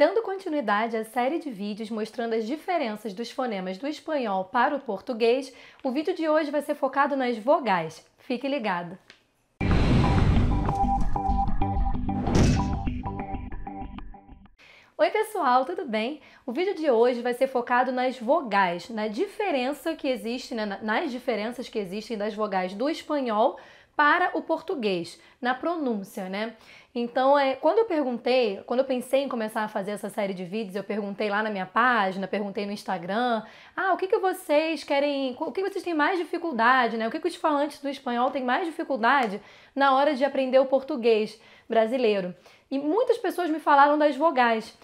Dando continuidade à série de vídeos mostrando as diferenças dos fonemas do espanhol para o português, o vídeo de hoje vai ser focado nas vogais. Fique ligado! Oi, pessoal, tudo bem? O vídeo de hoje vai ser focado nas vogais, na diferença que existe, né, nas diferenças que existem das vogais do espanhol para o português, na pronúncia, né? Então, é, quando eu perguntei, quando eu pensei em começar a fazer essa série de vídeos, eu perguntei lá na minha página, perguntei no Instagram, ah, o que, que vocês querem, o que vocês têm mais dificuldade, né? O que, que os falantes do espanhol têm mais dificuldade na hora de aprender o português brasileiro? E muitas pessoas me falaram das vogais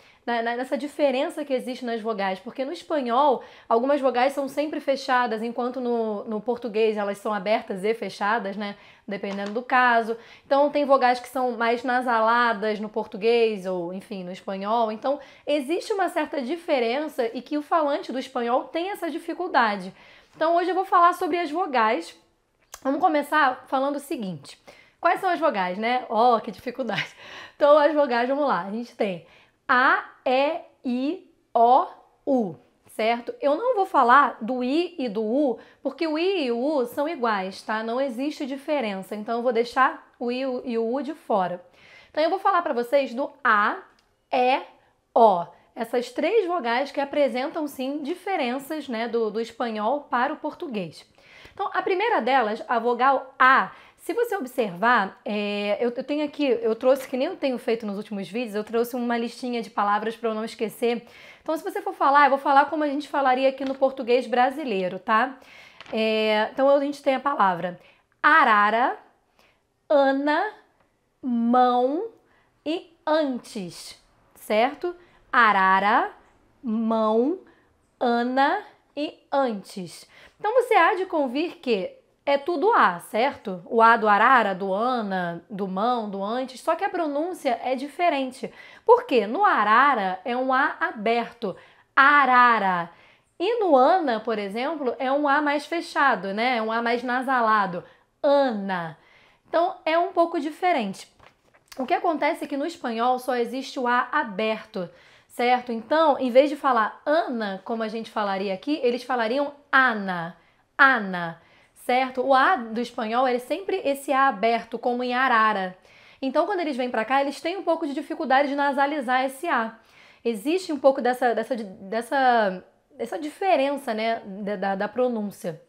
nessa diferença que existe nas vogais, porque no espanhol algumas vogais são sempre fechadas, enquanto no, no português elas são abertas e fechadas, né? Dependendo do caso. Então tem vogais que são mais nasaladas no português ou, enfim, no espanhol. Então existe uma certa diferença e que o falante do espanhol tem essa dificuldade. Então hoje eu vou falar sobre as vogais. Vamos começar falando o seguinte. Quais são as vogais, né? Oh, que dificuldade. Então, as vogais, vamos lá. A gente tem a-E-I-O-U, certo? Eu não vou falar do I e do U, porque o I e o U são iguais, tá? Não existe diferença, então eu vou deixar o I e o U de fora. Então eu vou falar para vocês do A, E, O. Essas três vogais que apresentam sim diferenças né, do, do espanhol para o português. Então, a primeira delas, a vogal A, se você observar, é, eu, eu, tenho aqui, eu trouxe, que nem eu tenho feito nos últimos vídeos, eu trouxe uma listinha de palavras para eu não esquecer. Então, se você for falar, eu vou falar como a gente falaria aqui no português brasileiro, tá? É, então, a gente tem a palavra arara, ana, mão e antes, certo? Arara, mão, ana e antes. Então, você há de convir que é tudo A, certo? O A do arara, do ana, do mão, do antes, só que a pronúncia é diferente. Por quê? No arara é um A aberto, arara. E no ana, por exemplo, é um A mais fechado, né? É um A mais nasalado, ana. Então é um pouco diferente. O que acontece é que no espanhol só existe o A aberto, certo? Então, em vez de falar ana, como a gente falaria aqui, eles falariam ana, ana certo? O A do espanhol é sempre esse A aberto, como em arara. Então, quando eles vêm para cá, eles têm um pouco de dificuldade de nasalizar esse A. Existe um pouco dessa, dessa, dessa, dessa diferença né, da, da pronúncia.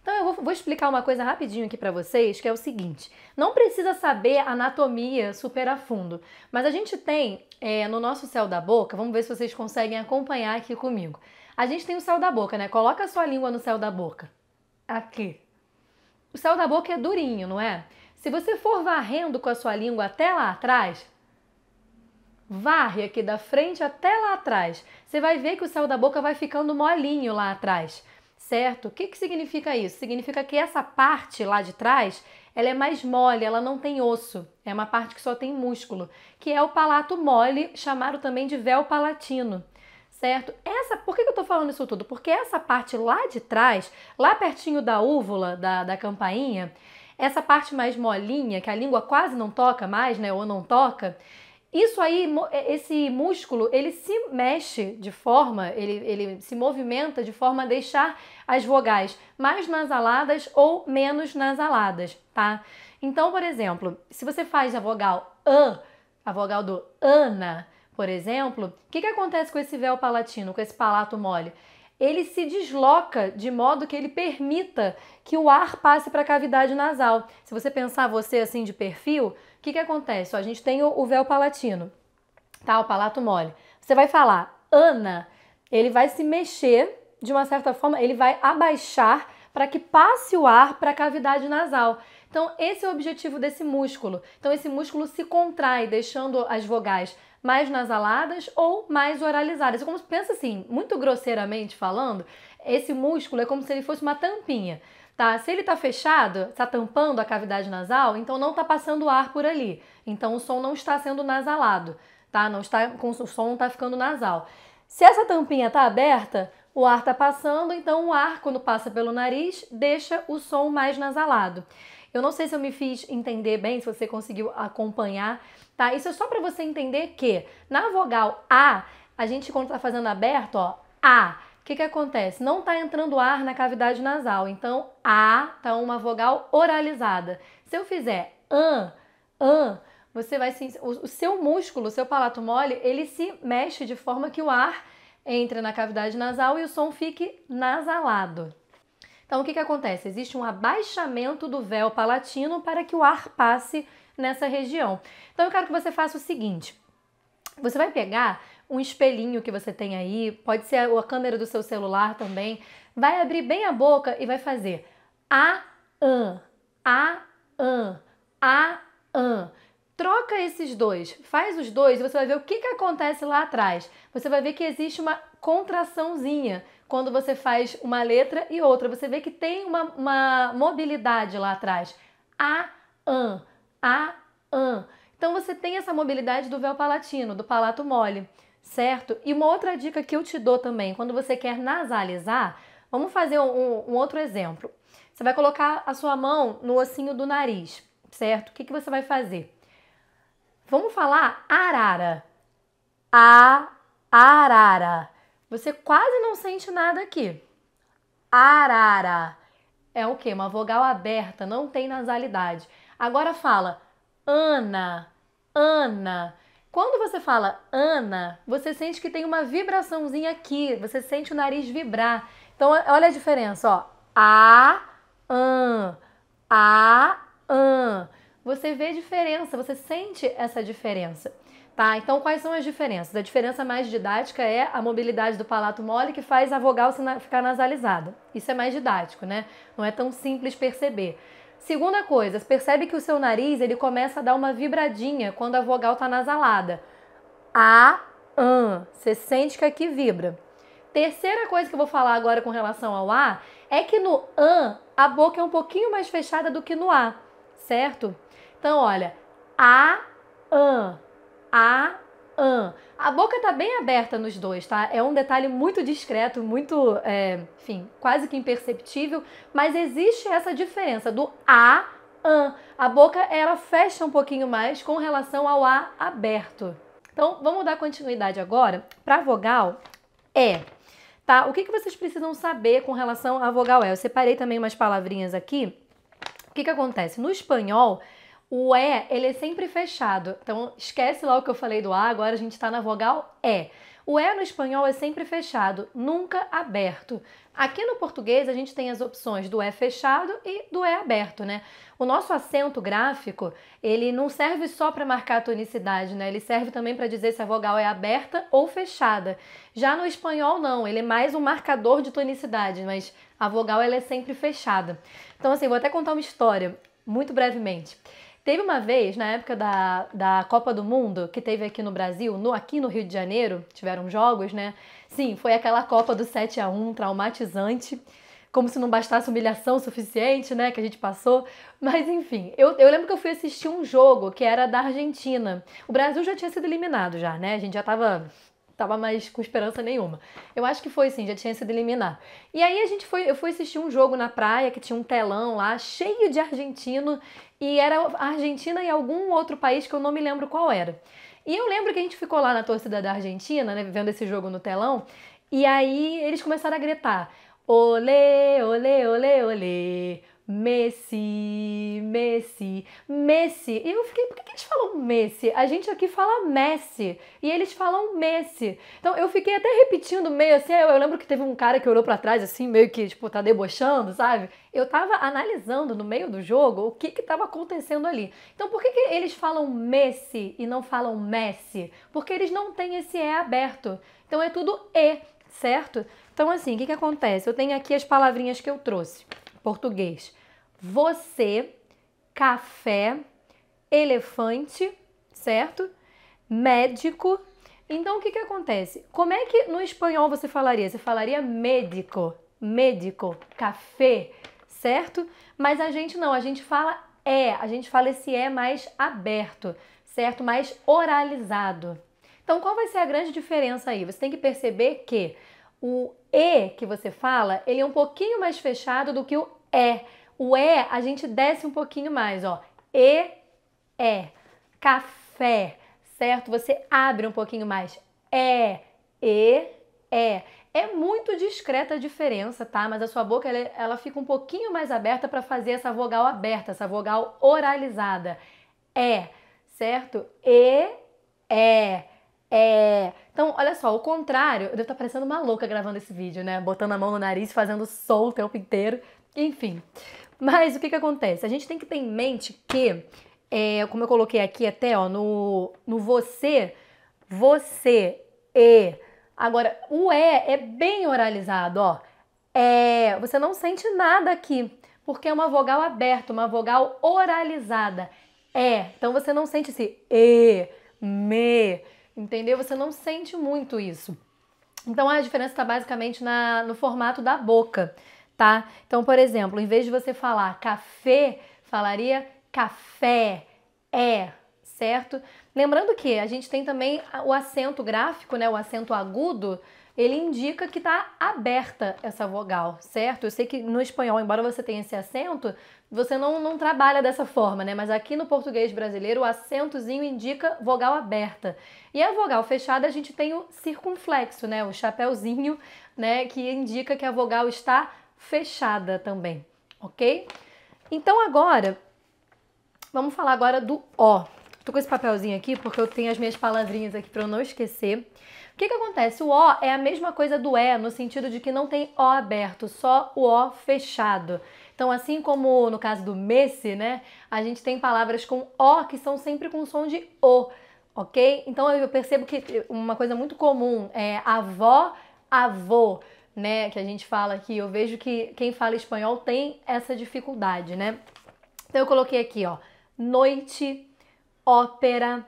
Então, eu vou, vou explicar uma coisa rapidinho aqui para vocês, que é o seguinte: não precisa saber anatomia super a fundo, mas a gente tem é, no nosso céu da boca, vamos ver se vocês conseguem acompanhar aqui comigo. A gente tem o céu da boca, né? Coloca a sua língua no céu da boca. Aqui, o céu da boca é durinho, não é? Se você for varrendo com a sua língua até lá atrás, varre aqui da frente até lá atrás. Você vai ver que o céu da boca vai ficando molinho lá atrás, certo? O que, que significa isso? Significa que essa parte lá de trás ela é mais mole, ela não tem osso, é uma parte que só tem músculo, que é o palato mole, chamado também de véu palatino certo. Essa, por que eu estou falando isso tudo? Porque essa parte lá de trás, lá pertinho da úvula, da, da campainha, essa parte mais molinha, que a língua quase não toca mais, né, ou não toca, isso aí, é, esse músculo, ele se mexe de forma, ele, ele se movimenta de forma a deixar as vogais mais nasaladas ou menos nasaladas, tá? Então, por exemplo, se você faz a vogal a, a vogal do ana, por exemplo, o que, que acontece com esse véu palatino, com esse palato mole? Ele se desloca de modo que ele permita que o ar passe para a cavidade nasal. Se você pensar você assim de perfil, o que, que acontece? Ó, a gente tem o, o véu palatino, tá? O palato mole. Você vai falar Ana, ele vai se mexer de uma certa forma, ele vai abaixar para que passe o ar para a cavidade nasal. Então, esse é o objetivo desse músculo. Então, esse músculo se contrai, deixando as vogais mais nasaladas ou mais oralizadas. Como, pensa assim, muito grosseiramente falando, esse músculo é como se ele fosse uma tampinha. Tá? Se ele está fechado, está tampando a cavidade nasal, então não está passando ar por ali. Então o som não está sendo nasalado, tá? Não está, o som não está ficando nasal. Se essa tampinha está aberta, o ar está passando, então o ar, quando passa pelo nariz, deixa o som mais nasalado. Eu não sei se eu me fiz entender bem, se você conseguiu acompanhar, tá? Isso é só para você entender que na vogal A, a gente quando tá fazendo aberto, ó, A, o que que acontece? Não tá entrando ar na cavidade nasal, então A tá uma vogal oralizada. Se eu fizer an, an, você vai se, o, o seu músculo, o seu palato mole, ele se mexe de forma que o ar entre na cavidade nasal e o som fique nasalado. Então, o que, que acontece? Existe um abaixamento do véu palatino para que o ar passe nessa região. Então eu quero que você faça o seguinte: você vai pegar um espelhinho que você tem aí, pode ser a, câmera do seu celular também, vai abrir bem a boca e vai fazer a an, a an, a an. Troca esses dois, faz os dois e você vai ver o que, que acontece lá atrás. Você vai ver que existe uma contraçãozinha quando você faz uma letra e outra. Você vê que tem uma, uma mobilidade lá atrás. A, an, a an. Então você tem essa mobilidade do véu palatino, do palato mole, certo? E uma outra dica que eu te dou também, quando você quer nasalizar, vamos fazer um, um outro exemplo. Você vai colocar a sua mão no ossinho do nariz, certo? O que, que você vai fazer? Vamos falar arara. A arara. Você quase não sente nada aqui. Arara. É o que? Uma vogal aberta, não tem nasalidade. Agora fala Ana, Ana. Quando você fala Ana, você sente que tem uma vibraçãozinha aqui, você sente o nariz vibrar. Então olha a diferença, ó. A, an, a, an. Você vê diferença, você sente essa diferença. Tá? Então, quais são as diferenças? A diferença mais didática é a mobilidade do palato mole que faz a vogal ficar nasalizada. Isso é mais didático, né? Não é tão simples perceber. Segunda coisa, percebe que o seu nariz ele começa a dar uma vibradinha quando a vogal está nasalada. A, an, você sente que aqui vibra. Terceira coisa que eu vou falar agora com relação ao A é que no an a boca é um pouquinho mais fechada do que no A, certo? Então olha, a, an, a, an. A boca tá bem aberta nos dois, tá? É um detalhe muito discreto, muito, é, enfim, quase que imperceptível, mas existe essa diferença do a, an. A boca, ela fecha um pouquinho mais com relação ao a aberto. Então, vamos dar continuidade agora para vogal é. Tá? O que, que vocês precisam saber com relação à vogal é? Eu separei também umas palavrinhas aqui. O que, que acontece? No espanhol, o E, ele é sempre fechado. Então, esquece lá o que eu falei do A, agora a gente está na vogal E. O E no espanhol é sempre fechado, nunca aberto. Aqui no português a gente tem as opções do E fechado e do E aberto, né? O nosso acento gráfico, ele não serve só para marcar a tonicidade, né? Ele serve também para dizer se a vogal é aberta ou fechada. Já no espanhol não, ele é mais um marcador de tonicidade, mas a vogal ela é sempre fechada. Então assim, vou até contar uma história muito brevemente. Teve uma vez, na época da, da Copa do Mundo, que teve aqui no Brasil, no, aqui no Rio de Janeiro, tiveram jogos, né? Sim, foi aquela Copa do 7 a 1 traumatizante. Como se não bastasse humilhação suficiente, né? Que a gente passou. Mas enfim, eu, eu lembro que eu fui assistir um jogo que era da Argentina. O Brasil já tinha sido eliminado, já, né? A gente já tava tava mais com esperança nenhuma. Eu acho que foi sim, já tinha sido eliminado E aí a gente foi, eu fui assistir um jogo na praia que tinha um telão lá cheio de argentino e era a Argentina e algum outro país que eu não me lembro qual era. E eu lembro que a gente ficou lá na torcida da Argentina, né, vendo esse jogo no telão, e aí eles começaram a gritar: "Olê, olê, olê, olê!" Messi, Messi, Messi. E eu fiquei, por que, que, eles falam Messi? A gente aqui fala Messi e eles falam Messi. Então eu fiquei até repetindo meio assim. Eu, eu lembro que teve um cara que olhou para trás assim, meio que tipo, tá debochando, sabe? Eu tava analisando no meio do jogo o que que tava acontecendo ali. Então por que, que eles falam Messi e não falam Messi? Porque eles não têm esse E aberto. Então é tudo E, certo? Então assim, o que que acontece? Eu tenho aqui as palavrinhas que eu trouxe português. Você, café, elefante, certo? Médico. Então o que, que acontece? Como é que no espanhol você falaria? Você falaria médico, médico, café, certo? Mas a gente não, a gente fala é, a gente fala esse é mais aberto, certo? Mais oralizado. Então qual vai ser a grande diferença aí? Você tem que perceber que o e que você fala, ele é um pouquinho mais fechado do que o é. O é a gente desce um pouquinho mais, ó. E é café, certo? Você abre um pouquinho mais. É, e é. É muito discreta a diferença, tá? Mas a sua boca ela, ela fica um pouquinho mais aberta para fazer essa vogal aberta, essa vogal oralizada. É, certo? E é. É. Então, olha só, o contrário, eu devo estar tá parecendo uma louca gravando esse vídeo, né? Botando a mão no nariz, fazendo sol o tempo inteiro. Enfim, mas o que, que acontece? A gente tem que ter em mente que, é, como eu coloquei aqui até, ó, no, no você, você e. Agora, o é é bem oralizado, ó. É, você não sente nada aqui, porque é uma vogal aberta, uma vogal oralizada. É, então você não sente esse e, me, entendeu? Você não sente muito isso. Então a diferença está basicamente na, no formato da boca tá? Então, por exemplo, em vez de você falar café, falaria café, é, certo? Lembrando que a gente tem também o acento gráfico, né, o acento agudo, ele indica que está aberta essa vogal, certo? Eu sei que no espanhol, embora você tenha esse acento, você não, não trabalha dessa forma, né? Mas aqui no português brasileiro, o acentozinho indica vogal aberta. E a vogal fechada, a gente tem o circunflexo, né? O chapéuzinho, né? Que indica que a vogal está aberta fechada também, ok? Então agora, vamos falar agora do O. Tô com esse papelzinho aqui porque eu tenho as minhas palavrinhas aqui para eu não esquecer. O que que acontece? O O é a mesma coisa do E, é, no sentido de que não tem O aberto, só o O fechado. Então, assim como no caso do Messi, né, a gente tem palavras com O que são sempre com som de O, ok? Então eu percebo que uma coisa muito comum é avó, avô né, que a gente fala aqui, eu vejo que quem fala espanhol tem essa dificuldade, né? Então eu coloquei aqui, ó, noite, ópera,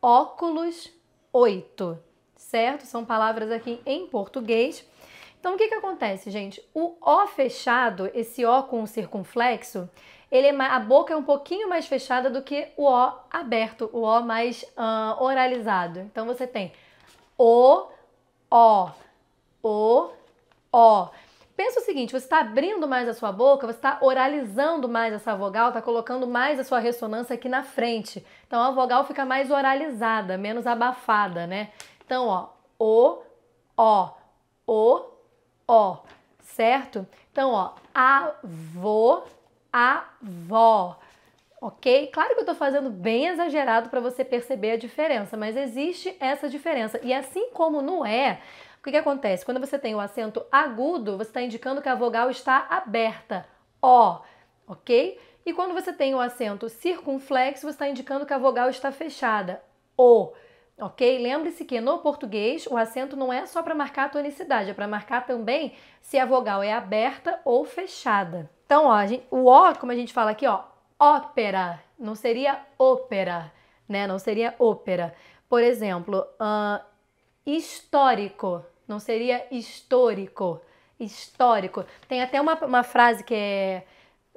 óculos, oito, certo? São palavras aqui em português. Então o que que acontece, gente? O O fechado, esse O com o circunflexo, ele é, a boca é um pouquinho mais fechada do que o O aberto, o O mais uh, oralizado. Então você tem o, O, O, Pensa o seguinte: você está abrindo mais a sua boca, você está oralizando mais essa vogal, está colocando mais a sua ressonância aqui na frente. Então a vogal fica mais oralizada, menos abafada, né? Então, ó, o, ó, o, ó, certo? Então, ó, avô, avó, ok? Claro que eu estou fazendo bem exagerado para você perceber a diferença, mas existe essa diferença. E assim como no é, o que acontece? Quando você tem o acento agudo, você está indicando que a vogal está aberta. ó, ok? E quando você tem o acento circunflexo, você está indicando que a vogal está fechada. O, ok? Lembre-se que no português o acento não é só para marcar a tonicidade, é para marcar também se a vogal é aberta ou fechada. Então, ó, gente, o O, como a gente fala aqui, ó, ópera, não seria ópera, né? Não seria ópera. Por exemplo, uh, histórico, não seria histórico. Histórico. Tem até uma, uma frase que é.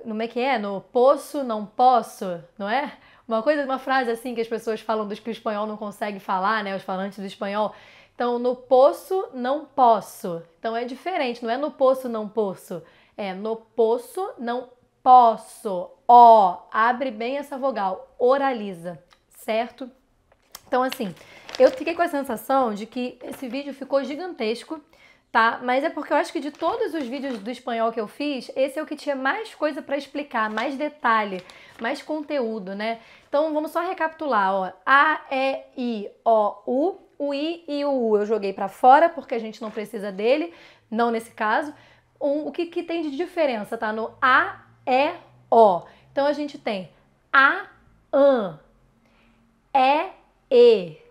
Como é que é? No poço não posso, não é? Uma coisa, uma frase assim que as pessoas falam dos que o espanhol não consegue falar, né? Os falantes do espanhol. Então, no poço não posso. Então é diferente, não é no poço não posso. É no poço não posso. Ó, abre bem essa vogal, oraliza, certo? Então, assim, eu fiquei com a sensação de que esse vídeo ficou gigantesco, tá? Mas é porque eu acho que de todos os vídeos do espanhol que eu fiz, esse é o que tinha mais coisa para explicar, mais detalhe, mais conteúdo, né? Então vamos só recapitular, ó. A, E, I, O, U. O I e o U eu joguei para fora porque a gente não precisa dele, não nesse caso. Um, o que, que tem de diferença, tá? No A, E, O. Então a gente tem A, AN, E, E.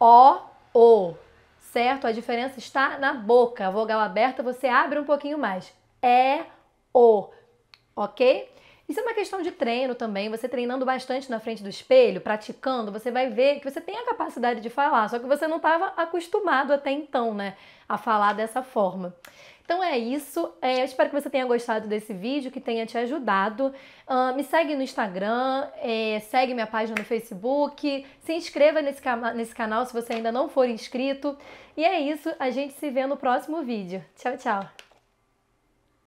O, O, certo? A diferença está na boca. A vogal aberta você abre um pouquinho mais. É, O, ok? Isso é uma questão de treino também. Você treinando bastante na frente do espelho, praticando, você vai ver que você tem a capacidade de falar, só que você não estava acostumado até então, né, a falar dessa forma. Então é isso. É, eu espero que você tenha gostado desse vídeo, que tenha te ajudado. Uh, me segue no Instagram, é, segue minha página no Facebook, se inscreva nesse, nesse canal se você ainda não for inscrito. E é isso. A gente se vê no próximo vídeo. Tchau, tchau.